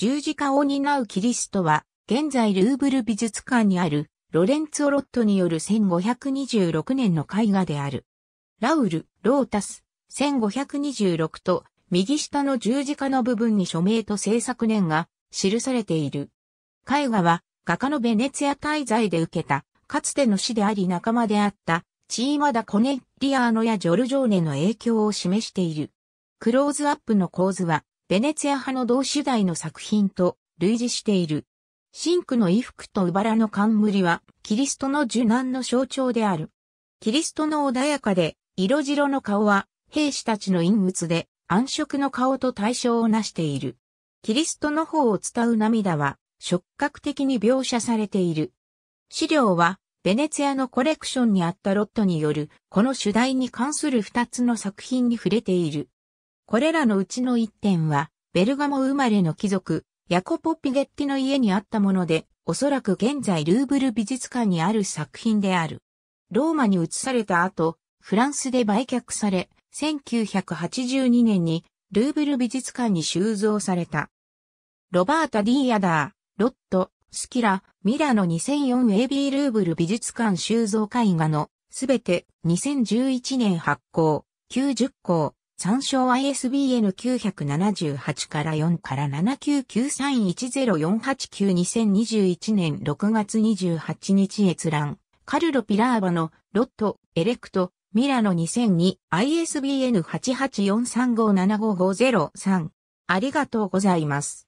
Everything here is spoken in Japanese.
十字架を担うキリストは、現在ルーブル美術館にある、ロレンツォ・ロットによる1526年の絵画である。ラウル・ロータス、1526と、右下の十字架の部分に署名と制作年が記されている。絵画は、画家のベネツィア滞在で受けた、かつての死であり仲間であった、チーマダ・コネリアーノやジョルジョーネの影響を示している。クローズアップの構図は、ベネツィア派の同主題の作品と類似している。シンクの衣服とバラの冠は、キリストの受難の象徴である。キリストの穏やかで、色白の顔は、兵士たちの陰鬱で、暗色の顔と対象をなしている。キリストの方を伝う涙は、触覚的に描写されている。資料は、ベネツィアのコレクションにあったロットによる、この主題に関する二つの作品に触れている。これらのうちの一点は、ベルガモ生まれの貴族、ヤコポ・ピゲッティの家にあったもので、おそらく現在ルーブル美術館にある作品である。ローマに移された後、フランスで売却され、1982年にルーブル美術館に収蔵された。ロバータ・ディー・ダー、ロット、スキラ、ミラの 2004AB ルーブル美術館収蔵絵画のすべて2011年発行、90項、参照 ISBN 978から4から7993104892021年6月28日閲覧。カルロ・ピラーバのロット、エレクト、ミラノ 2002ISBN 884357550 3ありがとうございます。